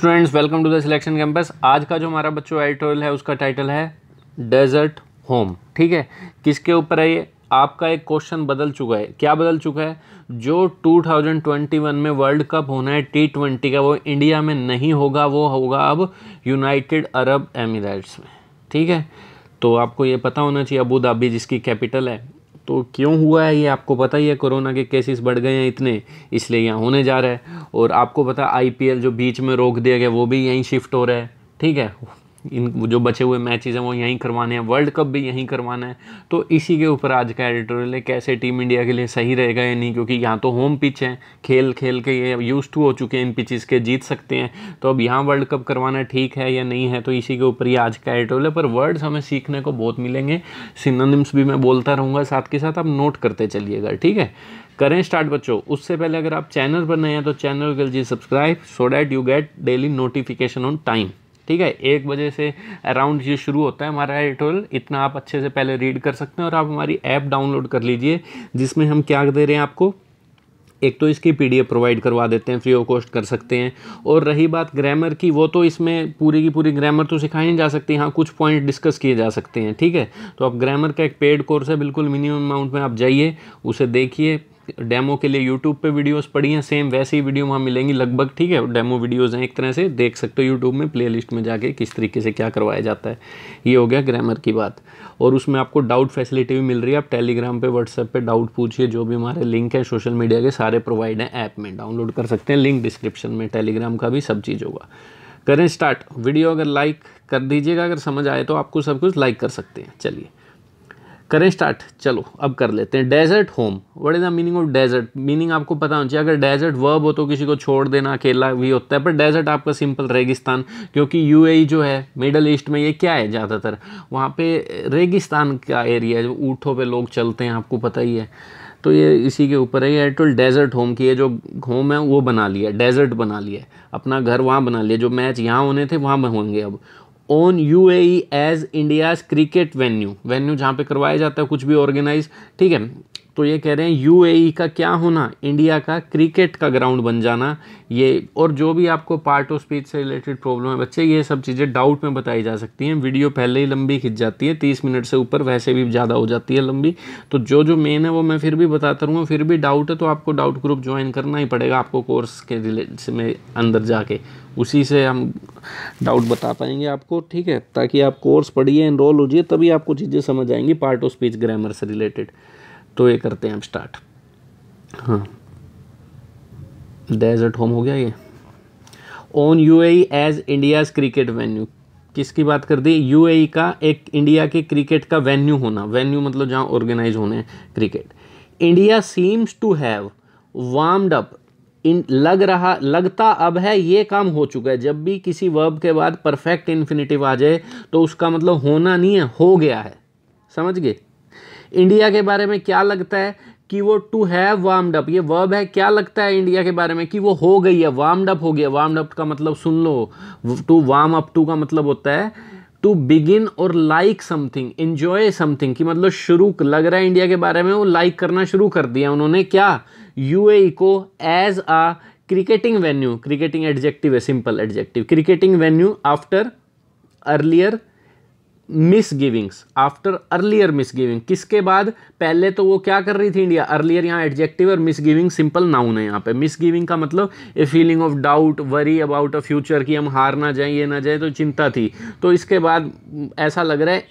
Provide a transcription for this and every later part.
Students welcome to the selection campus आज का जो हमारा बच्चों एडिटोरियल है उसका टाइटल है डेजर्ट होम ठीक है किसके ऊपर है ये आपका एक क्वेश्चन बदल चुका है क्या बदल चुका है जो 2021 में वर्ल्ड कप होना है टी ट्वेंटी का वो इंडिया में नहीं होगा वो होगा अब यूनाइटेड अरब एमिरेट्स में ठीक है तो आपको ये पता होना चाहिए अबू धाबी जिसकी कैपिटल है तो क्यों हुआ है ये आपको पता ही है कोरोना के केसेस बढ़ गए हैं इतने इसलिए यहाँ होने जा रहा है और आपको पता आईपीएल जो बीच में रोक दिया गया वो भी यहीं शिफ्ट हो रहा है ठीक है इन जो बचे हुए मैचेस हैं वो यहीं करवाने हैं वर्ल्ड कप भी यहीं करवाना है तो इसी के ऊपर आज का एडिटोरियल है कैसे टीम इंडिया के लिए सही रहेगा या नहीं क्योंकि यहाँ तो होम पिच है खेल खेल के ये यूज टू हो चुके हैं इन पिचेस के जीत सकते हैं तो अब यहाँ वर्ल्ड कप करवाना ठीक है या नहीं है तो इसी के ऊपर ही आज का एडिटोरियल है पर वर्ड्स हमें सीखने को बहुत मिलेंगे सिनोनिम्स भी मैं बोलता रहूँगा साथ के साथ आप नोट करते चलिएगा ठीक है करें स्टार्ट बच्चों उससे पहले अगर आप चैनल पर नए हैं तो चैनल कर लीजिए subscribe so that you get daily notification on time ठीक है एक बजे से अराउंड ये शुरू होता है हमारा एडिटोरियल इतना आप अच्छे से पहले रीड कर सकते हैं और आप हमारी ऐप डाउनलोड कर लीजिए जिसमें हम क्या दे रहे हैं आपको एक तो इसकी पी प्रोवाइड करवा देते हैं फ्री ऑफ कॉस्ट कर सकते हैं और रही बात ग्रामर की वो तो इसमें पूरी की पूरी ग्रामर तो सिखाई नहीं जा सकती हाँ कुछ पॉइंट डिस्कस किए जा सकते हैं ठीक है तो आप ग्रामर का एक पेड कोर्स है बिल्कुल मिनिमम अमाउंट में आप जाइए उसे देखिए डेमो के लिए यूट्यूब पे वीडियोस पड़ी हैं सेम वैसी ही वीडियो वहाँ मिलेंगी लगभग ठीक है डेमो वीडियोस हैं एक तरह से देख सकते हो यूट्यूब में प्लेलिस्ट में जाके किस तरीके से क्या करवाया जाता है ये हो गया ग्रामर की बात और उसमें आपको डाउट फैसिलिटी भी मिल रही है आप टेलीग्राम पर व्हाट्सएप पर डाउट पूछिए जो भी हमारे लिंक है सोशल मीडिया के सारे प्रोवाइड हैं ऐप में डाउनलोड कर सकते हैं लिंक डिस्क्रिप्शन में टेलीग्राम का भी सब चीज़ होगा करें स्टार्ट वीडियो अगर लाइक कर दीजिएगा अगर समझ आए तो आपको सब कुछ लाइक कर सकते हैं चलिए करें स्टार्ट चलो अब कर लेते हैं desert home what is the meaning of desert meaning आपको पता होना चाहिए अगर डेजर्ट वर्ब हो तो किसी को छोड़ देना अकेला भी होता है पर डेजर्ट आपका सिंपल रेगिस्तान क्योंकि यूएई e जो है मिडल ईस्ट में ये क्या है ज़्यादातर वहाँ पे रेगिस्तान का एरिया है ऊँटों पर लोग चलते हैं आपको पता ही है तो ये इसी के ऊपर है ये एटोल डेजर्ट होम की ये जो होम है वो बना लिया डेजर्ट बना लिया अपना घर वहाँ बना लिया जो मैच यहाँ होने थे वहाँ होंगे अब own you age India's cricket venue venue जहाँ पे करवाया जाता है कुछ भी ऑर्गेनाइज ठीक है तो ये कह रहे हैं यूएई e का क्या होना इंडिया का क्रिकेट का ग्राउंड बन जाना ये और जो भी आपको पार्ट ऑफ स्पीच से रिलेटेड प्रॉब्लम है बच्चे ये सब चीज़ें डाउट में बताई जा सकती हैं वीडियो पहले ही लंबी खिंच जाती है तीस मिनट से ऊपर वैसे भी ज़्यादा हो जाती है लंबी तो जो जो मेन है वो मैं फिर भी बताता रहूँगा फिर भी डाउट है तो आपको डाउट ग्रुप ज्वाइन करना ही पड़ेगा आपको कोर्स के रिलेट में अंदर जाके उसी से हम डाउट बता पाएंगे आपको ठीक है ताकि आप कोर्स पढ़िए इनरोल हो जाइए तभी आपको चीज़ें समझ आएंगी पार्ट ऑफ स्पीच ग्रामर से रिलेटेड तो ये करते हैं हम स्टार्ट हाँ डेजर्ट होम हो गया ये own you age India's cricket venue किसकी बात कर दी यू e का एक इंडिया के क्रिकेट का वेन्यू होना वेन्यू मतलब जहाँ ऑर्गेनाइज होने cricket India seems to have warmed up in लग रहा लगता अब है ये काम हो चुका है जब भी किसी वर्ब के बाद परफेक्ट इन्फिनेटिव आ जाए तो उसका मतलब होना नहीं है हो गया है समझ गए इंडिया के बारे में क्या लगता है कि वो टू हैव वार्म्ड अप ये वर्ब है क्या लगता है इंडिया के बारे में कि वो हो गई है वार्म्ड अप हो गया वार्म्ड अप का मतलब सुन लो टू वार्म अप टू का मतलब होता है टू बिगिन और लाइक समथिंग इन्जॉय समथिंग कि मतलब शुरू लग रहा है इंडिया के बारे में वो लाइक करना शुरू कर दिया उन्होंने क्या यू e को as a cricketing venue cricketing adjective है simple adjective cricketing venue after earlier misgivings after earlier misgiving किसके बाद पहले तो वो क्या कर रही थी इंडिया अर्लियर यहाँ एडजेक्टिव और मिसगिविंग सिंपल नाउन है यहाँ पे मिसगिविंग का मतलब a feeling of doubt worry about a future कि हम हार ना जाए ये ना जाए तो चिंता थी तो इसके बाद ऐसा लग रहा है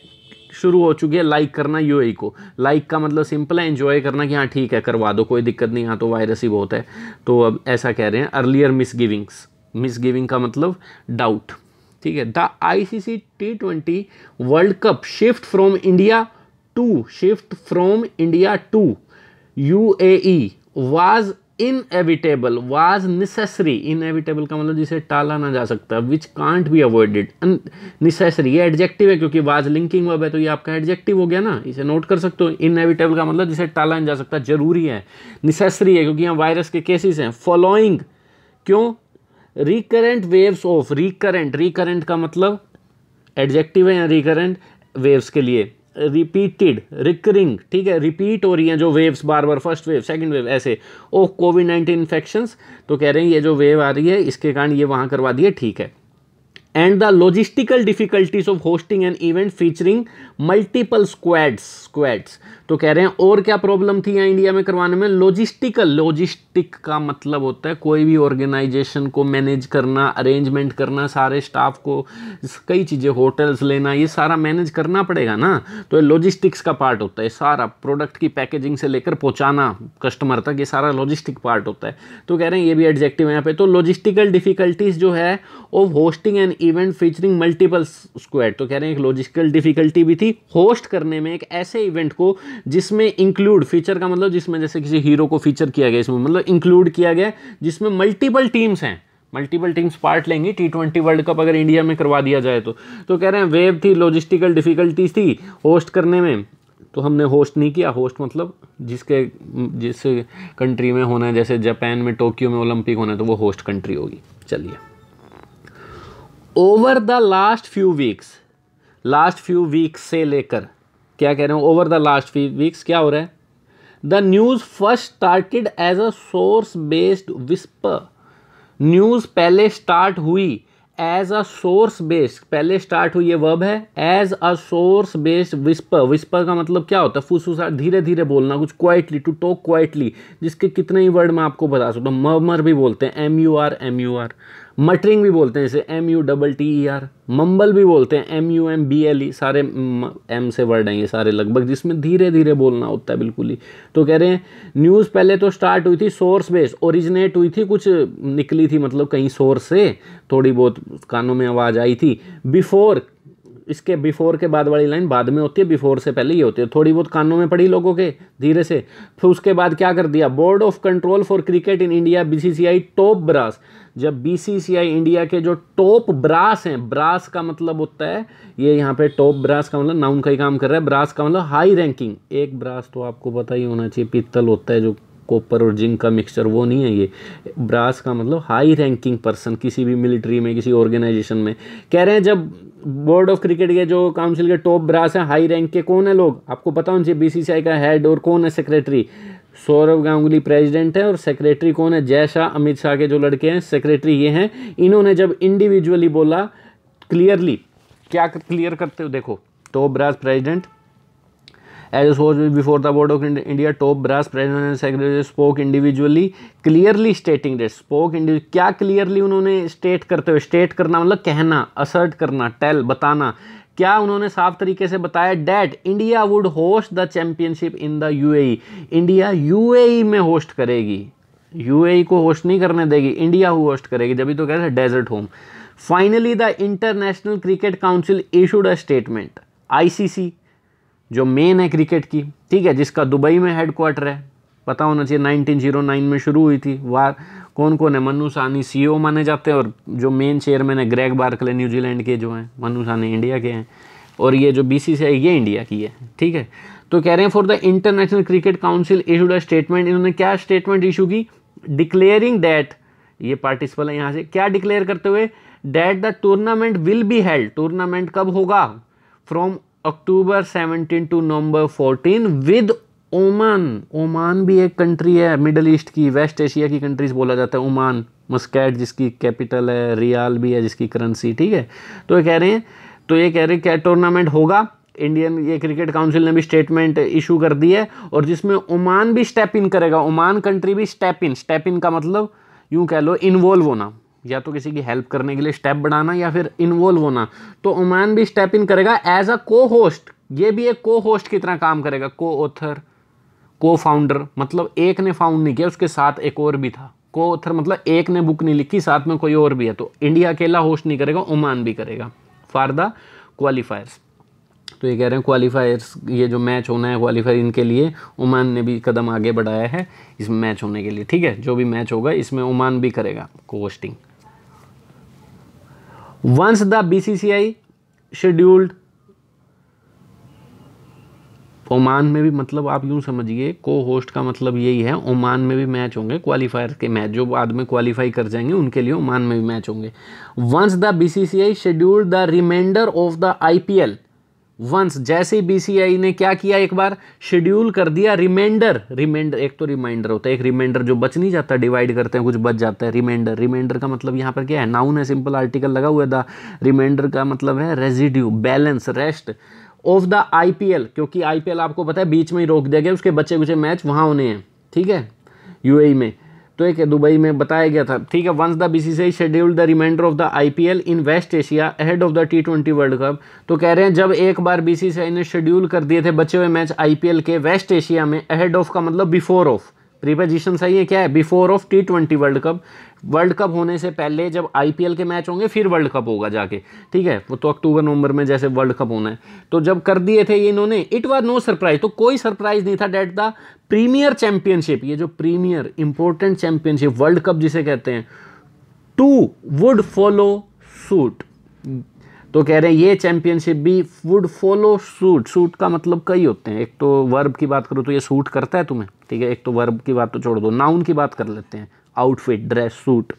शुरू हो चुकी है लाइक करना यू को लाइक का मतलब सिंपल है एंजॉय करना कि हाँ ठीक है करवा दो कोई दिक्कत नहीं यहाँ तो वायरस ही बहुत है तो अब ऐसा कह रहे हैं अर्लियर मिसगिविंग्स मिसगिविंग का मतलब डाउट ठीक है the ICC T twenty world cup shift from India to shift from India to U A was was inevitable was in inevitable का मतलब जिसे टाला ना जा सकता which can't be avoided necessary ये एडजेक्टिव है क्योंकि वाज लिंकिंग वर्ब है तो ये आपका एडजेक्टिव हो गया ना इसे नोट कर सकते हो इनएविटेबल का मतलब जिसे टाला नहीं जा सकता जरूरी है निसेसरी है क्योंकि यहाँ वायरस के केसेस हैं फॉलोइंग क्यों recurrent waves of recurrent recurrent का मतलब एडजेक्टिव है या रिकरेंट वेव्स के लिए रिपीटेड रिकरिंग ठीक है रिपीट हो रही हैं जो वेव्स बार बार फर्स्ट वेव सेकंड वेव ऐसे ओ कोविड नाइन्टीन इन्फेक्शन तो कह रहे हैं ये जो वेव आ रही है इसके कारण ये वहाँ करवा दिए ठीक है and the logistical difficulties of hosting an event featuring multiple squads squads तो कह रहे हैं और क्या प्रॉब्लम थी यहाँ इंडिया में करवाने में लॉजिस्टिकल लॉजिस्टिक का मतलब होता है कोई भी ऑर्गेनाइजेशन को मैनेज करना अरेंजमेंट करना सारे स्टाफ को कई चीज़ें होटल्स लेना ये सारा मैनेज करना पड़ेगा ना तो लॉजिस्टिक्स का पार्ट होता है सारा प्रोडक्ट की पैकेजिंग से लेकर पहुँचाना कस्टमर तक ये सारा लॉजिस्टिक पार्ट होता है तो कह रहे हैं ये भी एडजेक्टिव है यहाँ पे तो लॉजिस्टिकल डिफिकल्टीज जो है of hosting and event featuring multiple squad तो कह रहे हैं एक लॉजिस्टिकल डिफिकल्टी भी थी होस्ट करने में एक ऐसे इवेंट को जिसमें इंक्लूड फीचर का मतलब जिसमें जैसे किसी हीरो को फीचर किया गया इसमें मतलब इंक्लूड किया गया जिसमें मल्टीपल टीम्स हैं मल्टीपल टीम्स पार्ट लेंगी टी ट्वेंटी वर्ल्ड कप अगर इंडिया में करवा दिया जाए तो तो कह रहे हैं वेव थी लॉजिस्टिकल डिफ़िकल्टीज थी होस्ट करने में तो हमने होस्ट नहीं किया होस्ट मतलब जिसके जिस कंट्री में होना है जैसे जापान में टोक्यो में ओलंपिक होना है तो वो होस्ट कंट्री होगी चलिए over the last few weeks last few weeks से लेकर क्या कह रहे हैं ओवर द लास्ट वीक्स क्या हो रहा है the news first started as a source based wisp news पहले स्टार्ट हुई एज अ सोर्स बेस्ड पहले स्टार्ट हुई ये वर्ब है as a source based wisp wisp का मतलब क्या होता है फूसूसा धीरे धीरे बोलना कुछ क्वाइटली टू टॉक क्वाइटली जिसके कितने ही वर्ड मैं आपको बता सकता हूँ मर्मर भी बोलते हैं M U R M U R muttering भी बोलते हैं इसे M U double T E R mumble भी बोलते हैं M U M B L E सारे एम से वर्ड हैं ये सारे लगभग जिसमें धीरे धीरे बोलना होता है बिल्कुल ही तो कह रहे हैं न्यूज़ पहले तो स्टार्ट हुई थी सोर्स बेस्ड ओरिजिनेट हुई थी कुछ निकली थी मतलब कहीं सोर्स से थोड़ी बहुत कानों में आवाज़ आई थी बिफोर इसके बिफोर के बाद वाली लाइन बाद में होती है बिफोर से पहले ये होती है थोड़ी बहुत कानों में पड़ी लोगों के धीरे से फिर उसके बाद क्या कर दिया board of control for cricket in India BCCI top brass जब बीसीसीआई इंडिया के जो टॉप ब्रास हैं ब्रास का मतलब होता है ये यहाँ पे टॉप ब्रास का मतलब नाउन का ही काम कर रहा है ब्रास का मतलब हाई रैंकिंग एक ब्रास तो आपको पता ही होना चाहिए पीतल होता है जो कॉपर और जिंक का मिक्सचर वो नहीं है ये ब्रास का मतलब हाई रैंकिंग पर्सन किसी भी मिलिट्री में किसी ऑर्गेनाइजेशन में कह रहे हैं जब बोर्ड ऑफ क्रिकेट के जो काउंसिल के टॉप ब्रास हैं हाई रैंक के कौन है लोग आपको पता होना चाहिए बीसीसीआई का हेड और कौन है सेक्रेटरी सौरभ गांगुली प्रेसिडेंट है और सेक्रेटरी कौन है जय शाह अमित शाह के जो लड़के हैं सेक्रेटरी ये हैं इन्होंने जब इंडिविजुअली बोला क्लियरली क्या क्लियर करते हो देखो top brass president As was before the board of India top brass president and secretary spoke individually clearly stating this spoke individually क्या क्लियरली उन्होंने स्टेट करते हुए स्टेट करना मतलब कहना असर्ट करना टेल बताना क्या उन्होंने साफ तरीके से बताया that India would host the championship in the a India UAE में होस्ट करेगी यूएई e को होस्ट नहीं करने देगी इंडिया होस्ट करेगी जब तो कह रहे desert home finally the international cricket council issued a statement ICC जो मेन है क्रिकेट की ठीक है जिसका दुबई में हेडक्वार्टर है पता होना चाहिए 1909 में शुरू हुई थी वार कौन कौन है मनु सानी सी e माने जाते हैं और जो मेन चेयरमैन है ग्रैग बार्कले न्यूजीलैंड के जो हैं मनु सानी इंडिया के हैं और ये जो बी सी है ये इंडिया की है ठीक है तो कह रहे हैं for the international cricket council issued a statement इन्होंने क्या स्टेटमेंट इशू की डिक्लेयरिंग डैट ये पार्टिसिपल है यहाँ से क्या डिक्लेयर करते हुए that the tournament will be held tournament कब होगा from October 17 to November 14 with Oman Oman भी एक कंट्री है मिडल ईस्ट की वेस्ट एशिया की कंट्रीज बोला जाता है ओमान मस्कैट जिसकी कैपिटल है रियाल भी है जिसकी करेंसी ठीक है तो ये कह रहे हैं तो ये कह रहे हैं क्या टूर्नामेंट होगा इंडियन ये क्रिकेट काउंसिल ने भी स्टेटमेंट इशू कर दी है और जिसमें ओमान भी स्टेप इन करेगा ओमान कंट्री भी स्टेप इन स्टेप इन का मतलब यूँ कह लो इन्वॉल्व होना या तो किसी की हेल्प करने के लिए स्टेप बढ़ाना या फिर इन्वॉल्व होना तो ओमान भी स्टेप इन करेगा एज अ को होस्ट ये भी एक को होस्ट की तरह काम करेगा को ऑथर को फाउंडर मतलब एक ने फाउंड नहीं किया उसके साथ एक और भी था को ऑथर मतलब एक ने बुक नहीं लिखी साथ में कोई और भी है तो इंडिया अकेला होस्ट नहीं करेगा ओमान भी करेगा फॉर द क्वालिफायर्स तो ये कह रहे हैं क्वालिफायर्स ये जो मैच होना है क्वालिफायर इनके लिए ओमान ने भी कदम आगे बढ़ाया है इस मैच होने के लिए ठीक है जो भी मैच होगा इसमें ओमान भी करेगा cohosting C C I scheduled Oman में भी मतलब आप यूं समझिए को होस्ट का मतलब यही है ओमान में भी मैच होंगे क्वालिफायर के मैच जो बाद में क्वालिफाई कर जाएंगे उनके लिए ओमान में भी मैच होंगे once the BCCI scheduled the remainder of the IPL once जैसे बीसीआई ने क्या किया एक बार शेड्यूल कर दिया रिमाइंडर रिमाइंडर एक तो रिमाइंडर होता है एक रिमाइंडर जो बच नहीं जाता डिवाइड करते हैं कुछ बच जाता है रिमाइंडर रिमाइंडर का मतलब यहाँ पर क्या है नाउन है सिंपल आर्टिकल लगा हुआ था रिमाइंडर का मतलब है residue balance rest of the IPL क्योंकि आईपीएल आपको पता है बीच में ही रोक दिया गया उसके बच्चे कुछ मैच वहाँ होने हैं ठीक है यू e में तो एक दुबई में बताया गया था ठीक है once the B C C schedule the remainder of the I P L in west Asia ahead of the T twenty world cup तो कह रहे हैं जब एक बार बी सी आई ने शेड्यूल कर दिए थे बचे हुए मैच आई पी एल के वेस्ट एशिया में अहेड ऑफ का मतलब बिफोर ऑफ प्रीपोजिशन सही है क्या है before of T twenty world cup world cup होने से पहले जब आईपीएल के मैच होंगे फिर वर्ल्ड कप होगा जाके ठीक है वो तो अक्टूबर नवंबर में जैसे वर्ल्ड कप होना है तो जब कर दिए थे ये इन्होंने इट वॉज नो सरप्राइज तो कोई सरप्राइज नहीं था डेट द प्रीमियर चैंपियनशिप ये जो premier important championship world cup जिसे कहते हैं टू वुड फॉलो सूट तो कह रहे हैं ये चैंपियनशिप भी वुड फॉलो सूट सूट का मतलब कई होते हैं एक तो वर्ब की बात करो तो ये सूट करता है तुम्हें ठीक है एक तो वर्ब की बात तो छोड़ दो नाउन की बात कर लेते हैं outfit dress suit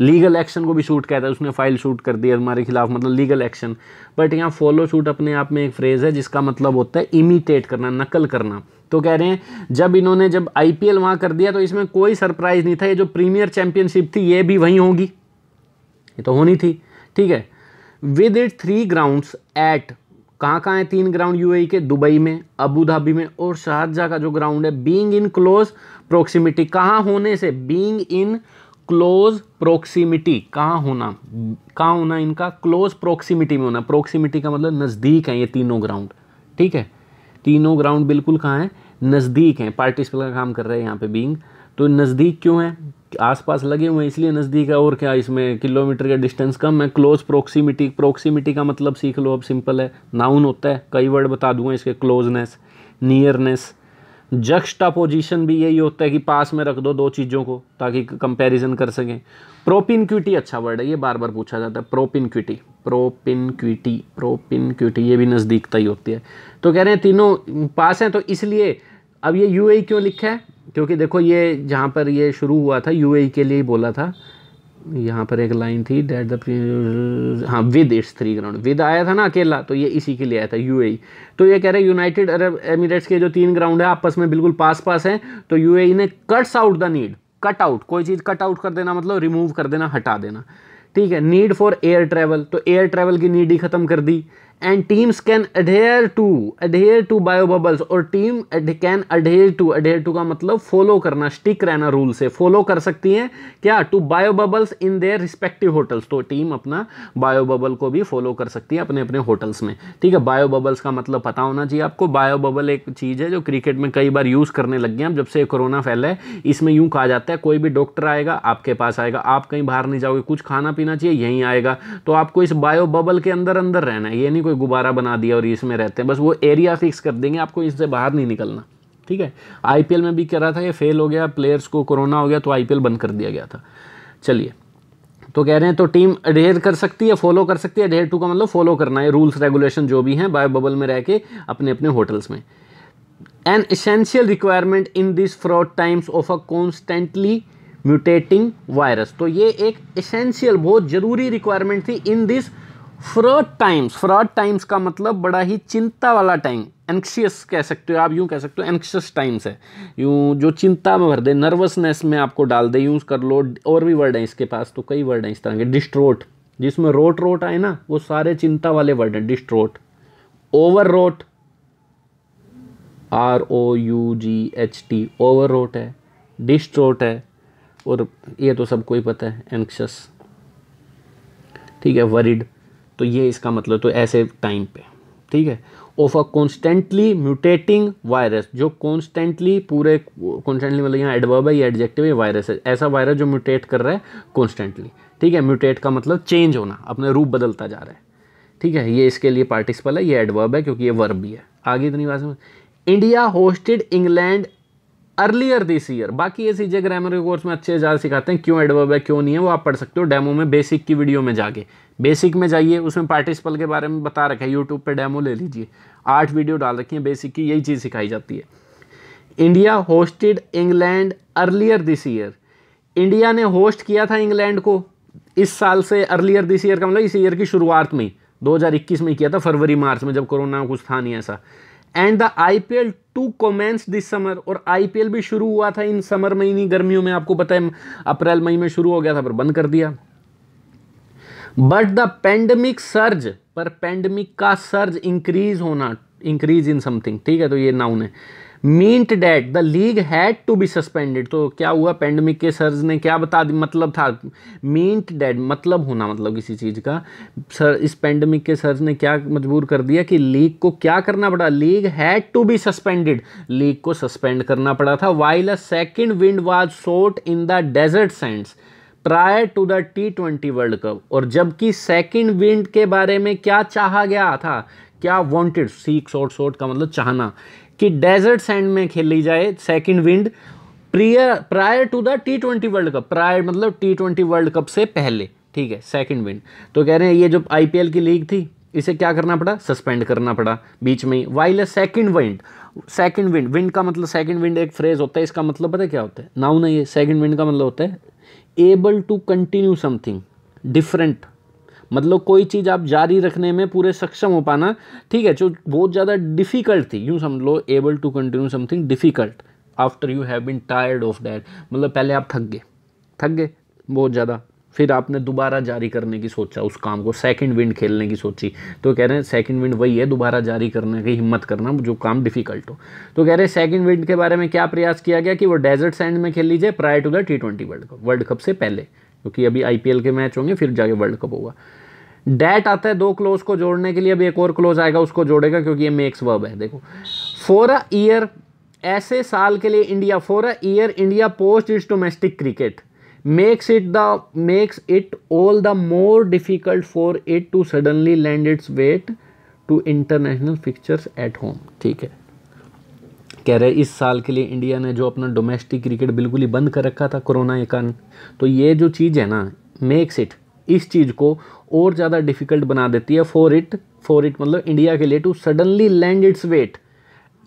legal action को भी शूट कहता है उसने फाइल शूट कर दी हमारे खिलाफ मतलब लीगल एक्शन बट यहाँ फॉलो शूट अपने आप में एक फ्रेज़ है जिसका मतलब होता है इमिटेट करना नकल करना तो कह रहे हैं जब इन्होंने जब आईपीएल वहाँ कर दिया तो इसमें कोई सरप्राइज़ नहीं था ये जो प्रीमियर चैंपियनशिप थी ये भी वहीं होगी ये तो होनी थी ठीक है with it three grounds at कहाँ कहाँ है तीन ग्राउंड यूएई e के दुबई में अबू धाबी में और शारजा का जो ग्राउंड है बींग इन क्लोज प्रोक्सीमिटी कहाँ होने से बींग इन क्लोज प्रोक्सीमिटी कहाँ होना कहाँ होना इनका क्लोज प्रोक्सीमिटी में होना प्रोक्सीमिटी का मतलब नज़दीक है ये तीनों ग्राउंड ठीक है तीनों ग्राउंड बिल्कुल कहाँ हैं नज़दीक हैं पार्टिसिपल का काम कर रहे हैं यहाँ पे बींग तो नज़दीक क्यों है आसपास लगे हुए हैं इसलिए नज़दीक है और क्या इसमें किलोमीटर का डिस्टेंस कम है क्लोज प्रोक्सीमिटी प्रोक्सीमिटी का मतलब सीख लो अब सिंपल है नाउन होता है कई वर्ड बता दूंगा इसके क्लोजनेस नियरनेस जक्स्टा पोजिशन भी यही होता है कि पास में रख दो दो चीज़ों को ताकि कंपैरिजन कर सकें प्रोपिनक्विटी अच्छा वर्ड है ये बार बार पूछा जाता है प्रोपिनक्विटी प्रोपिनक्विटी प्रोपिनक्विटी ये भी नज़दीकता ही होती है तो कह रहे हैं तीनों पास हैं तो इसलिए अब ये यू क्यों लिखा है क्योंकि देखो ये जहाँ पर ये शुरू हुआ था यूएई e के लिए ही बोला था यहाँ पर एक लाइन थी डेट द हाँ with its three ground with आया था ना अकेला तो ये इसी के लिए आया था यूएई e। तो ये कह रहे हैं यूनाइटेड अरब एमिरेट्स के जो तीन ग्राउंड है आपस में बिल्कुल पास पास हैं तो यूएई e ने cuts out the need cut out कोई चीज़ कट आउट कर देना मतलब रिमूव कर देना हटा देना ठीक है नीड फॉर एयर ट्रैवल तो एयर ट्रैवल की नीड ही ख़त्म कर दी and teams can adhere to adhere to bio bubbles और team can adhere to adhere to का मतलब फॉलो करना स्टिक रहना रूल से फॉलो कर सकती हैं क्या to bio bubbles in their respective hotels तो टीम अपना बायो बबल को भी फॉलो कर सकती है अपने अपने होटल्स में ठीक है बायो बबल्स का मतलब पता होना चाहिए आपको बायो बबल एक चीज़ है जो क्रिकेट में कई बार यूज़ करने लग गए हैं जब से कोरोना फैला है इसमें यूँ कहा जाता है कोई भी डॉक्टर आएगा आपके पास आएगा आप कहीं बाहर नहीं जाओगे कुछ खाना पीना चाहिए यहीं आएगा तो आपको इस बायो बबल के अंदर अंदर रहना है ये नहीं कोई गुब्बारा बना दिया और इसमें रहते हैं बस वो एरिया फिक्स कर देंगे आपको इससे बाहर नहीं निकलना ठीक है आई में भी कह रहा था ये फेल हो गया प्लेयर्स को कोरोना हो गया तो आई बंद कर दिया गया था चलिए तो कह रहे हैं तो टीम अडेयर कर सकती है फॉलो कर सकती है अडेयर टू का मतलब फॉलो करना है रूल्स रेगुलेशन जो भी हैं बायो बबल में रह के अपने अपने होटल्स में an essential requirement in this fraught times of a constantly mutating virus तो ये एक इसेंशियल बहुत ज़रूरी रिक्वायरमेंट थी in this fraught times fraught times का मतलब बड़ा ही चिंता वाला टाइम एंक्शियस कह सकते हो आप यूँ कह सकते हो एंक्शियस टाइम्स है यूँ जो चिंता में भर दे नर्वसनेस में आपको डाल दे यूज़ कर लो और भी वर्ड हैं इसके पास तो कई वर्ड हैं इस तरह के डिस्ट्रोट जिसमें रोट रोट आए ना वो सारे चिंता वाले वर्ड हैं distraught overwrought R O U G H T overwrought है डिस्ट्रोट है और ये तो सबको ही पता है एंक्शस ठीक है वरिड तो ये इसका मतलब तो ऐसे टाइम पे ठीक है of a constantly mutating virus जो कॉन्स्टेंटली पूरे कॉन्स्टेंटली मतलब यहाँ एडवर्ब है या एडजेक्टिव है वायरस है ऐसा वायरस जो म्यूटेट कर रहा है कॉन्स्टेंटली ठीक है म्यूटेट का मतलब चेंज होना अपने रूप बदलता जा रहा है ठीक है ये इसके लिए पार्टिसिपल है ये एडवर्ब है क्योंकि ये वर्ब भी है आगे इतनी बात India hosted England earlier this year बाकी ये चीज़ें ग्रामर के कोर्स में अच्छे ज़्यादा सिखाते हैं क्यों एडवर्ब है क्यों नहीं है वो आप पढ़ सकते हो डेमो में बेसिक की वीडियो में जाके बेसिक में जाइए उसमें पार्टिसिपल के बारे में बता रखा है यूट्यूब पर डेमो ले लीजिए आठ वीडियो डाल रखी है बेसिक की यही चीज़ सिखाई जाती है India hosted England earlier this year India ने होस्ट किया था इंग्लैंड को इस साल से अर्लियर दिस ईयर का मतलब इस ईयर की शुरुआत में ही 2021 में किया था फरवरी मार्च में जब कोरोना कुछ था नहीं ऐसा and the I P L to commence this summer और आई पी एल भी शुरू हुआ था इन समर में इन्हीं गर्मियों में आपको पता है अप्रैल मई में शुरू हो गया था पर बंद कर दिया बट द पेंडेमिक सर्ज पर पेंडेमिक का सर्ज इंक्रीज होना इंक्रीज इन समथिंग ठीक है तो ये नाउन है meant that the league had to be suspended तो क्या हुआ पेंडेमिक के सर्ज ने क्या बता दी मतलब था मींट डैट मतलब होना मतलब किसी चीज़ का सर इस पेंडेमिक के सर्ज ने क्या मजबूर कर दिया कि लीग को क्या करना पड़ा league had to be suspended league को सस्पेंड करना पड़ा था while a second wind was sought in the desert sands prior to the T twenty world cup और जबकि सेकेंड विंड के बारे में क्या चाहा गया था क्या वॉन्टेड सीक शॉर्ट शॉर्ट का मतलब चाहना कि डेजर्ट सैंड में खेली जाए second wind prior prior to the T twenty world cup prior मतलब टी ट्वेंटी वर्ल्ड कप से पहले ठीक है सेकंड विंड तो कह रहे हैं ये जो आईपीएल की लीग थी इसे क्या करना पड़ा सस्पेंड करना पड़ा बीच में ही while second wind second wind wind का मतलब सेकंड विंड एक फ्रेज होता है इसका मतलब पता क्या होता है नाउ है ये सेकंड विंड का मतलब होता है able to continue something different मतलब कोई चीज़ आप जारी रखने में पूरे सक्षम हो पाना ठीक है जो बहुत ज़्यादा डिफ़िकल्ट थी यूँ समझ लो able to continue something difficult after you have been tired of that मतलब पहले आप थक गए थक गए बहुत ज़्यादा फिर आपने दोबारा जारी करने की सोचा उस काम को सेकंड विंड खेलने की सोची तो कह रहे हैं सेकंड विंड वही है दोबारा जारी करने की हिम्मत करना जो काम डिफिकल्ट हो तो कह रहे हैं सेकंड विंड के बारे में क्या प्रयास किया गया कि वो डेजर्ट सैंड में खेल लीजिए prior to the T twenty world cup world cup से पहले क्योंकि अभी आईपीएल के मैच होंगे फिर जाके वर्ल्ड कप होगा डैट आता है दो क्लोज को जोड़ने के लिए अभी एक और क्लोज आएगा उसको जोड़ेगा क्योंकि ये मेक्स वर्ब है देखो फॉर अ ईयर ऐसे साल के लिए India for a year India post is domestic cricket makes it the makes it all the more difficult for it to suddenly land its weight to international fixtures at home ठीक है कह रहे इस साल के लिए इंडिया ने जो अपना डोमेस्टिक क्रिकेट बिल्कुल ही बंद कर रखा था कोरोना के कारण तो ये जो चीज़ है ना मेक्स इट इस चीज़ को और ज़्यादा डिफ़िकल्ट बना देती है फॉर इट फॉर इट मतलब इंडिया के लिए to suddenly land its weight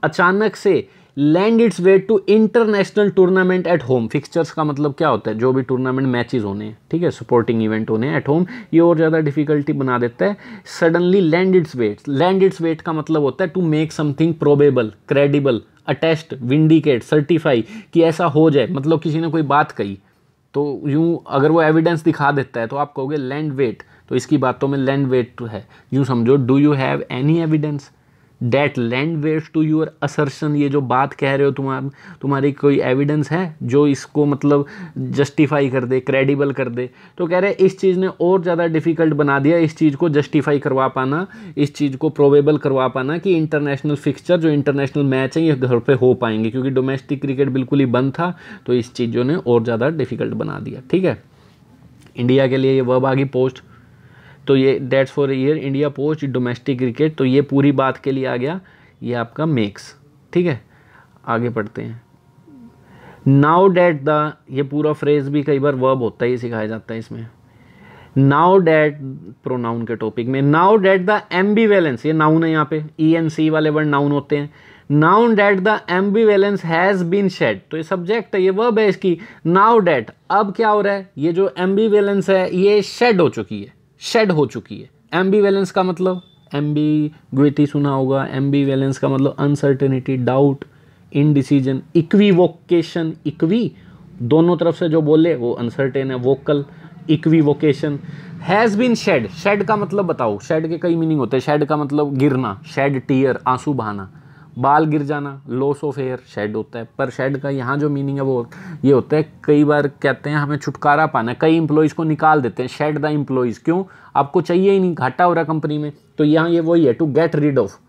अचानक से land its weight to international tournament at home fixtures का मतलब क्या होता है जो भी टूर्नामेंट मैचेस होने हैं ठीक है सपोर्टिंग इवेंट होने हैं एट होम ये और ज़्यादा डिफिकल्टी बना देता है suddenly land its weight land its weight का मतलब होता है to make something probable credible attest vindicate certify कि ऐसा हो जाए मतलब किसी ने कोई बात कही तो यूँ अगर वो एविडेंस दिखा देता है तो आप कहोगे लैंड वेट तो इसकी बातों में लैंड वेट है यूँ समझो do you have any evidence that land weight to your assertion ये जो बात कह रहे हो तुम्हार तुम्हारी कोई एविडेंस है जो इसको मतलब जस्टिफाई कर दे क्रेडिबल कर दे तो कह रहे इस चीज़ ने और ज़्यादा डिफ़िकल्ट बना दिया इस चीज़ को जस्टिफाई करवा पाना इस चीज़ को प्रोवेबल करवा पाना कि इंटरनेशनल फिक्सचर जो इंटरनेशनल मैच हैं ये घर पर हो पाएंगे क्योंकि डोमेस्टिक क्रिकेट बिल्कुल ही बंद था तो इस चीज़ों ने और ज़्यादा डिफ़िकल्ट बना दिया ठीक है इंडिया के लिए ये वह आ गई पोस्ट तो ये dates for year India post domestic cricket तो ये पूरी बात के लिए आ गया ये आपका मेक्स ठीक है आगे पढ़ते हैं नाउ डैट द ये पूरा फ्रेज भी कई बार वर्ब होता ही सिखाया जाता है इसमें नाउ डैट प्रोनाउन के टॉपिक में नाउ डैट द एम्बीवेलेंस ये नाउन है यहाँ पे ई एन सी वाले वर्ड नाउन होते हैं noun that the ambivalence has been shed तो ये सब्जेक्ट है ये वर्ब है इसकी नाउ डैट अब क्या हो रहा है ये जो एम्बीवेलेंस है ये शेड हो चुकी है शेड हो चुकी है एम्बी वैलेंस का मतलब एम्बीग्विटी सुना होगा एम्बी वैलेंस का मतलब uncertainty doubt indecision equivocation equi दोनों तरफ से जो बोले वो अनसर्टेन है vocal equivocation has been shed shed का मतलब बताओ शेड के कई मीनिंग होते हैं शेड का मतलब गिरना शेड टीयर आंसू बहाना बाल गिर जाना लॉस ऑफ हेयर शेड होता है पर शेड का यहाँ जो मीनिंग है वो ये होता है कई बार कहते हैं हमें छुटकारा पाना कई इंप्लॉयज़ को निकाल देते हैं शेड द इंप्लॉयज़ क्यों आपको चाहिए ही नहीं घाटा हो रहा कंपनी में तो यहाँ ये वही है टू गेट रिड ऑफ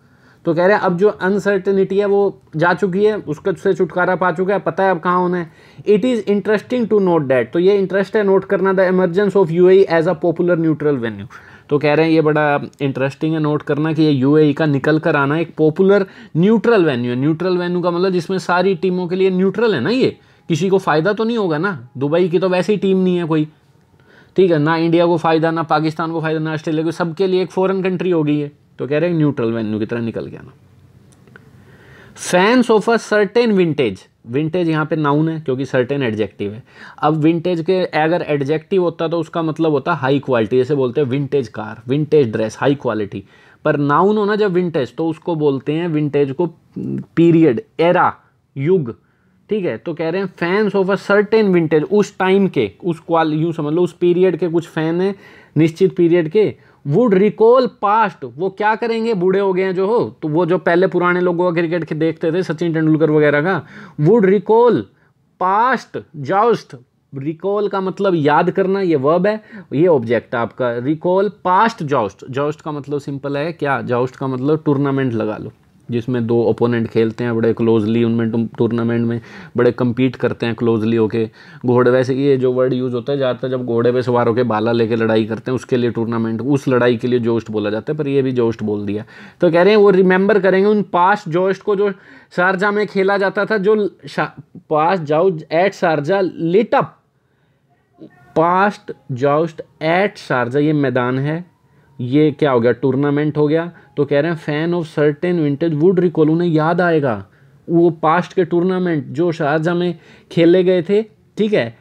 तो कह रहे हैं अब जो अनसर्टेनिटी है वो जा चुकी है उसके से छुटकारा पा चुका है पता है अब कहाँ होना है it is interesting to note that तो ये इंटरेस्ट है नोट करना the emergence of UAE as a popular neutral venue तो कह रहे हैं ये बड़ा इंटरेस्टिंग है नोट करना कि ये यूएई e का निकल कर आना एक पॉपुलर न्यूट्रल वेन्यू है न्यूट्रल वेन्यू का मतलब जिसमें सारी टीमों के लिए न्यूट्रल है ना ये किसी को फ़ायदा तो नहीं होगा ना दुबई की तो वैसे ही टीम नहीं है कोई ठीक है ना इंडिया को फ़ायदा ना पाकिस्तान को फ़ायदा ना ऑस्ट्रेलिया को सबके लिए एक फ़ॉरन कंट्री हो गई है तो कह रहे हैं न्यूट्रल वेन्यू की तरह निकल गया ना fans of a certain vintage vintage यहाँ पे नाउन है क्योंकि सर्टेन एडजेक्टिव है अब विंटेज के अगर एडजेक्टिव होता तो उसका मतलब होता हाई क्वालिटी जैसे बोलते हैं vintage car vintage dress high quality पर नाउन होना जब विंटेज तो उसको बोलते हैं विंटेज को पीरियड एरा युग ठीक है तो कह रहे हैं fans of a certain vintage उस टाइम के उस क्वाल यूँ समझ लो उस पीरियड के कुछ फ़ैन हैं निश्चित पीरियड के वुड रिकॉल पास्ट वो क्या करेंगे बूढ़े हो गए हैं जो हो तो वो जो पहले पुराने लोगों का क्रिकेट देखते थे सचिन तेंदुलकर वगैरह का would recall past joust recall का मतलब याद करना ये वर्ब है ये ऑब्जेक्ट आपका रिकॉल पास्ट जाउस्ट जाउस्ट का मतलब सिंपल है क्या जाउस्ट का मतलब टूर्नामेंट लगा लो जिसमें दो ओपोनेंट खेलते हैं बड़े क्लोजली उनमें टूर्नामेंट में बड़े कम्पीट करते हैं क्लोजली होके घोड़े वैसे ये जो वर्ड यूज़ होता है ज़्यादातर जब घोड़े पे सवार होकर बाला लेके लड़ाई करते हैं उसके लिए टूर्नामेंट उस लड़ाई के लिए जोस्ट बोला जाता है पर ये भी जोस्ट बोल दिया तो कह रहे हैं वो रिमेंबर करेंगे उन पास जोस्ट को जो शारजा में खेला जाता था जो past joust at Sharjah lit up past joust at Sharjah ये मैदान है ये क्या हो गया टूर्नामेंट हो गया तो कह रहे हैं fan of certain vintage would recall उन्हें याद आएगा वो पास्ट के टूर्नामेंट जो शाहजहाँ में खेले गए थे ठीक है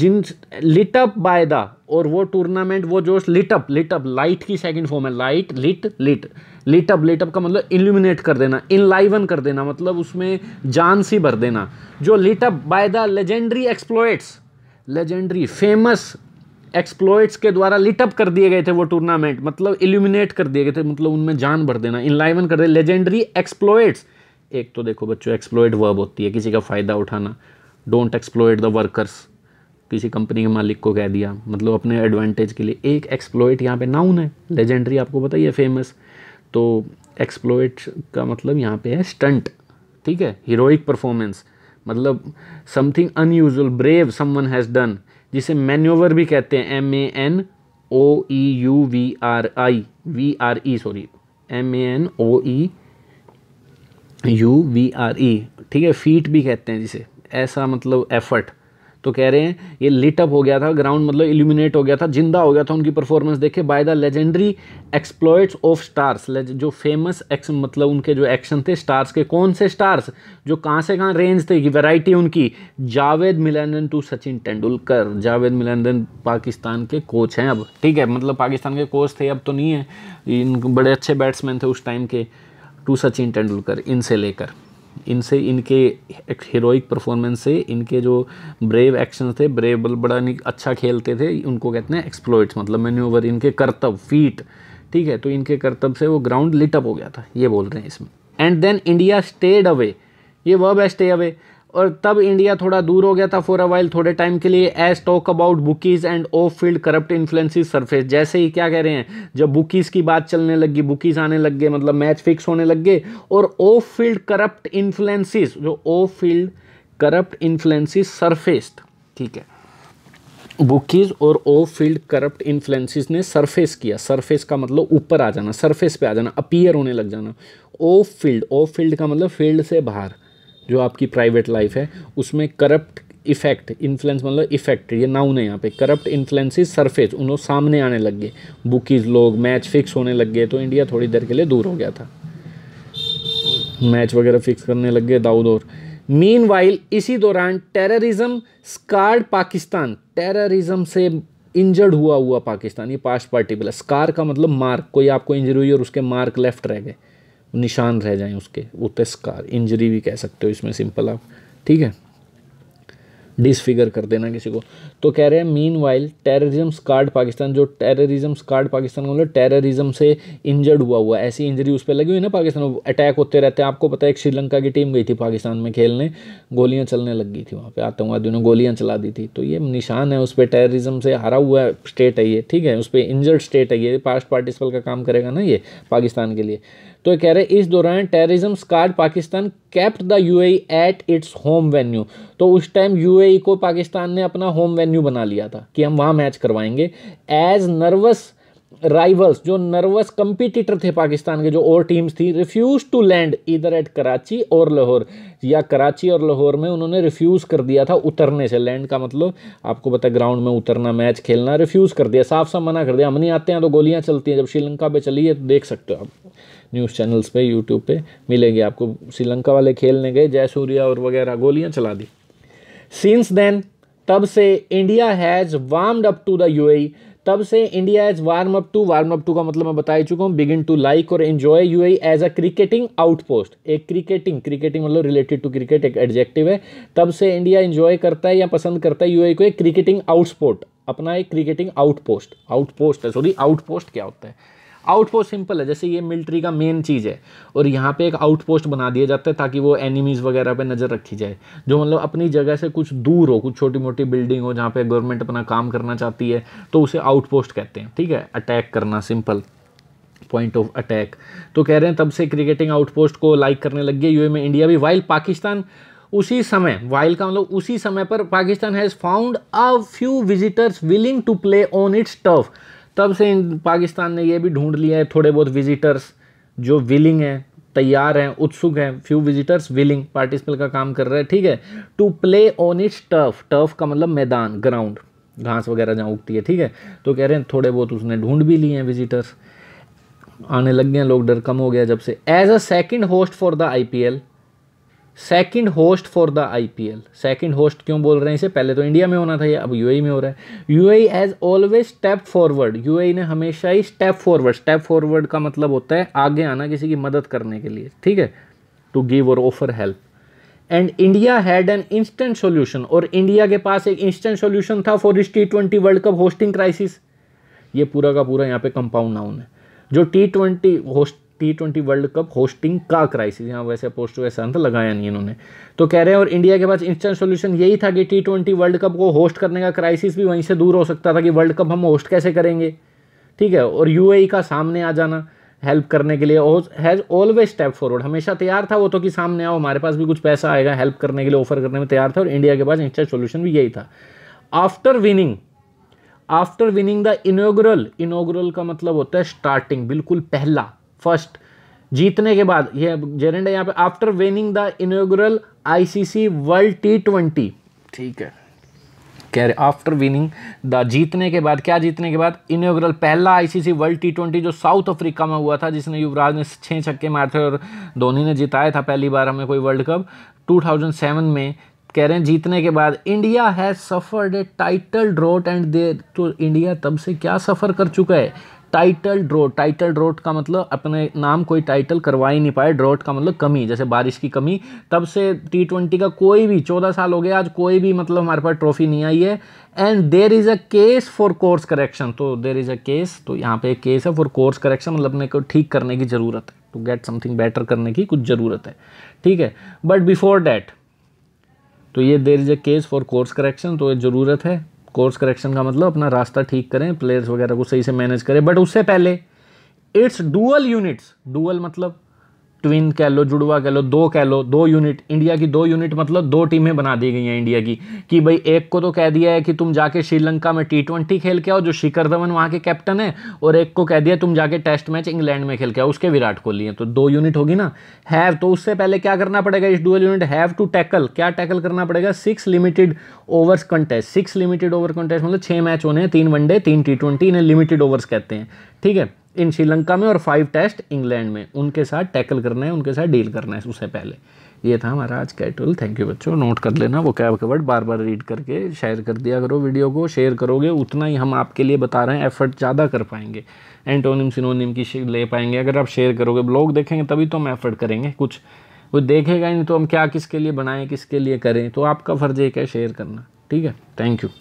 जिन लिटअप बाय द और वो टूर्नामेंट वो जो लिटअप लिटअप लाइट की सेकंड फॉर्म है light lit lit lit up lit up का मतलब इल्यूमिनेट कर देना इनलाइवन कर देना मतलब उसमें जान सी भर देना जो lit up by the legendary exploits legendary famous exploits के द्वारा लिटअप कर दिए गए थे वो टूर्नामेंट मतलब इल्यूमिनेट कर दिए गए थे मतलब उनमें जान भर देना इनलाइवन कर दे लेजेंडरी एक्सप्लोइट्स एक तो देखो बच्चों एक्सप्लोइट वर्ब होती है किसी का फ़ायदा उठाना डोंट एक्सप्लोइट द वर्कर्स किसी कंपनी के मालिक को कह दिया मतलब अपने एडवांटेज के लिए एक एक्सप्लोइट यहाँ पे नाउन है लेजेंडरी आपको बताइए फेमस तो एक्सप्लोइट का मतलब यहाँ पे है स्टंट ठीक है हीरोइक परफॉर्मेंस मतलब something unusual brave someone has done जिसे मैन्यूवर भी कहते हैं M A N O E U V R I V R E sorry M A N O E U V R E ठीक है feet भी कहते हैं जिसे ऐसा मतलब एफर्ट तो कह रहे हैं ये लिटअप हो गया था ग्राउंड मतलब इल्यूमिनेट हो गया था जिंदा हो गया था उनकी परफॉर्मेंस देखे by the legendary exploits of stars जो फेमस एक्स मतलब उनके जो एक्शन थे स्टार्स के कौन से स्टार्स जो कहाँ से कहाँ रेंज थे वेराइटी उनकी जावेद मिलंदन टू सचिन तेंदुलकर जावेद मिलंदन पाकिस्तान के कोच हैं अब ठीक है मतलब पाकिस्तान के कोच थे अब तो नहीं है इन बड़े अच्छे बैट्समैन थे उस टाइम के टू सचिन तेंदुलकर इनसे लेकर इनसे इनके हीरोइक परफॉर्मेंस से इनके जो ब्रेव एक्शन थे ब्रेव बड़ा अच्छा खेलते थे उनको कहते हैं एक्सप्लोइट्स मतलब मेन्यूवर इनके कर्तव्य फीट ठीक है तो इनके कर्तव्य से वो ग्राउंड लिटअप हो गया था ये बोल रहे हैं इसमें and then India stayed away ये वर्ब है स्टे अवे और तब इंडिया थोड़ा दूर हो गया था फॉर अ वाइल थोड़े टाइम के लिए as talk about bookies and off field corrupt influences surface जैसे ही क्या कह रहे हैं जब बुकीज़ की बात चलने लगी बुकीज़ आने लग गए मतलब मैच फिक्स होने लग गए और ऑफ फील्ड करप्ट इन्फ्लुएंसिस जो off field corrupt influences surfaced ठीक है बुकीज़ और ओ फील्ड करप्ट इन्फ्लुएंसिस ने सरफेस किया सरफेस का मतलब ऊपर आ जाना सरफेस पे आ जाना अपीयर होने लग जाना ओ फील्ड ओ फील्ड का मतलब फील्ड से बाहर जो आपकी प्राइवेट लाइफ है उसमें करप्ट इफेक्ट इन्फ्लुएंस मतलब इफेक्ट ये नाउन है यहाँ पे करप्ट इन्फ्लुएंसेस सरफेस उन लोग सामने आने लग गए बुकीज लोग मैच फिक्स होने लग गए तो इंडिया थोड़ी देर के लिए दूर हो गया था मैच वगैरह फिक्स करने लग गए दाऊद और मीन वाइल इसी दौरान टेररिज्म स्कार्ड पाकिस्तान टेररिज्म से इंजर्ड हुआ हुआ पाकिस्तान ये पास्ट पार्टी बोला स्कार का मतलब मार्क कोई आपको इंजरी हुई और उसके मार्क लेफ्ट रह गए निशान रह जाएं उसके वो स्कार इंजरी भी कह सकते हो इसमें सिंपल आप ठीक है डिसफिगर कर देना किसी को तो कह रहे हैं meanwhile terrorism scarred Pakistan जो टेररिज्म स्कार्ड पाकिस्तान का मतलब टेररिज्म से इंजर्ड हुआ हुआ ऐसी इंजरी उस पर लगी हुई ना पाकिस्तान में अटैक होते रहते हैं आपको पता है एक श्रीलंका की टीम गई थी पाकिस्तान में खेलने गोलियाँ चलने लग गई थी वहाँ पर आतंकवादियों ने गोलियाँ चला दी थी तो ये निशान है उस पर टेररिज्म से हरा हुआ स्टेट है ये ठीक है उस पर इंजर्ड स्टेट है ये पास्ट पार्टिसिपल का काम करेगा ना ये पाकिस्तान के लिए तो कह रहे इस दौरान terrorism scarred Pakistan kept the UAE at its home venue तो उस टाइम यूएई e को पाकिस्तान ने अपना होम वेन्यू बना लिया था कि हम वहाँ मैच करवाएंगे एज नर्वस राइवल्स जो नर्वस कंपिटिटर थे पाकिस्तान के जो और टीम्स थी रिफ्यूज़ टू लैंड इधर एट कराची और लाहौर या कराची और लाहौर में उन्होंने रिफ्यूज़ कर दिया था उतरने से लैंड का मतलब आपको पता ग्राउंड में उतरना मैच खेलना रिफ्यूज़ कर दिया साफ साफ मना कर दिया हम नहीं आते हैं तो गोलियां चलती हैं जब श्रीलंका पे चली है तो देख सकते हो आप न्यूज़ चैनल्स पे यूट्यूब पे मिलेंगे आपको श्रीलंका वाले खेलने गए जय सूर्या और वगैरह गोलियां चला दी सिंस देन तब से India has warmed up to the UAE तब से India as warm up to warm up to का मतलब मैं बता ही चुका हूँ बिगिन टू लाइक और enjoy you as a cricketing outpost एक क्रिकेटिंग क्रिकेटिंग मतलब रिलेटेड टू क्रिकेट एक एडजेक्टिव है तब से इंडिया इन्जॉय करता है या पसंद करता है यू e को एक क्रिकेटिंग आउटपोस्ट अपना एक क्रिकेटिंग आउटपोस्ट आउटपोस्ट है सॉरी आउटपोस्ट क्या होता है आउटपोस्ट सिंपल है जैसे ये मिलिट्री का मेन चीज़ है और यहाँ पे एक आउटपोस्ट बना दिया जाता है ताकि वो एनिमीज़ वगैरह पे नज़र रखी जाए जो मतलब अपनी जगह से कुछ दूर हो कुछ छोटी मोटी बिल्डिंग हो जहाँ पे गवर्नमेंट अपना काम करना चाहती है तो उसे आउटपोस्ट कहते हैं ठीक है अटैक करना सिंपल पॉइंट ऑफ अटैक तो कह रहे हैं तब से क्रिकेटिंग आउटपोस्ट को लाइक करने लग गए यू में इंडिया भी वाइल पाकिस्तान उसी समय वाइल का मतलब उसी समय पर Pakistan has found a few visitors willing to play on its turf तब से पाकिस्तान ने ये भी ढूंढ लिया है थोड़े बहुत विजिटर्स जो विलिंग हैं तैयार हैं उत्सुक हैं फ्यू विजिटर्स विलिंग पार्टिसिपल का काम कर रहे हैं ठीक है to play on its turf turf का मतलब मैदान ग्राउंड घास वगैरह जहाँ उगती है ठीक है तो कह रहे हैं थोड़े बहुत उसने ढूंढ भी लिए हैं विजिटर्स आने लग गए लोग डर कम हो गया जब से as a second host for the I P L second host for the IPL second host क्यों बोल रहे हैं इसे पहले तो इंडिया में होना था ये अब यूएई e में हो रहा है UAE has always step forward UAE ने हमेशा ही स्टेप फॉरवर्ड स्टेप फॉरवर्ड का मतलब होता है आगे आना किसी की मदद करने के लिए ठीक है टू गिव और offer help and India had an instant solution और इंडिया के पास एक इंस्टेंट सोल्यूशन था फॉर इस T twenty world Cup hosting crisis ये पूरा का पूरा यहाँ पे कंपाउंड नाउन है जो T twenty host T twenty world Cup hosting का क्राइसिस यहाँ वैसे पोस्ट वैसा अंत लगाया नहीं इन्होंने तो कह रहे हैं और इंडिया के पास इंस्टेंट सोल्यूशन यही था कि टी ट्वेंटी वर्ल्ड कप को होस्ट करने का क्राइसिस भी वहीं से दूर हो सकता था कि वर्ल्ड कप हम होस्ट कैसे करेंगे ठीक है और यू e का सामने आ जाना हेल्प करने के लिए हैज़ ऑलवेज स्टेप फॉरवर्ड हमेशा तैयार था वो तो कि सामने आओ हमारे पास भी कुछ पैसा आएगा हेल्प करने के लिए ऑफर करने में तैयार था और इंडिया के पास इंस्टेंट सोल्यूशन भी यही था after winning after winning the inaugural inaugural का मतलब होता है स्टार्टिंग बिल्कुल पहला फर्स्ट जीतने के बाद ये जेरेंड है यहाँ पे after winning the inaugural ICC World T twenty ठीक है कह रहे आफ्टर विनिंग द जीतने के बाद क्या जीतने के बाद इनोग्रल पहला आईसीसी वर्ल्ड टी ट्वेंटी जो साउथ अफ्रीका में हुआ था जिसने युवराज ने छः छक्के मारे थे और धोनी ने जिताया था पहली बार हमें कोई वर्ल्ड कप सेवन में कह रहे हैं जीतने के बाद India has suffered a title drought and they तो इंडिया तब से क्या सफ़र कर चुका है टाइटल ड्रोट टाइटल ड्रॉट का मतलब अपने नाम कोई टाइटल करवा ही नहीं पाए ड्रॉट का मतलब कमी जैसे बारिश की कमी तब से टी ट्वेंटी का कोई भी चौदह साल हो गया आज कोई भी मतलब हमारे पास ट्रॉफी नहीं आई है and there is a case for course correction तो देर इज़ अ केस तो यहाँ पे एक केस है फॉर कोर्स करेक्शन मतलब अपने को ठीक करने की ज़रूरत है टू गेट समथिंग बेटर करने की कुछ ज़रूरत है ठीक है बट बिफोर डैट तो ये there is a case for course correction तो ये ज़रूरत है कोर्स करेक्शन का मतलब अपना रास्ता ठीक करें प्लेयर्स वगैरह को सही से मैनेज करें बट उससे पहले इट्स डुअल यूनिट्स डुअल मतलब ट्विन कह लो जुड़वा कह लो दो कह लो दो यूनिट इंडिया की दो यूनिट मतलब दो टीमें बना दी गई हैं इंडिया की कि भाई एक को तो कह दिया है कि तुम जाके श्रीलंका में टी ट्वेंटी खेल के आओ जो शिखर धवन वहाँ के कैप्टन है और एक को कह दिया तुम जाके टेस्ट मैच इंग्लैंड में खेल के आओ उसके विराट कोहली हैं तो दो यूनिट होगी ना हैव तो उससे पहले क्या करना पड़ेगा इस dual unit have to tackle क्या टैकल करना पड़ेगा six limited overs contest six limited over contest मतलब छः मैच होने हैं तीन वनडे तीन टी ट्वेंटी इन्हें लिमिटेड ओवर्स कहते हैं ठीक है इन श्रीलंका में और फाइव टेस्ट इंग्लैंड में उनके साथ टैकल करना है उनके साथ डील करना है उससे पहले ये था हमारा आज का थैंक यू बच्चों नोट कर लेना वो कैब वर्ड बार बार रीड करके शेयर कर दिया करो वीडियो को शेयर करोगे उतना ही हम आपके लिए बता रहे हैं एफर्ट ज़्यादा कर पाएंगे एंटोनिम सिनोनिम की ले पाएंगे अगर आप शेयर करोगे ब्लॉग देखेंगे तभी तो हम एफर्ट करेंगे कुछ वो देखेगा ही नहीं तो हम क्या किसके लिए बनाएं किसके लिए करें तो आपका फर्ज एक है शेयर करना ठीक है थैंक यू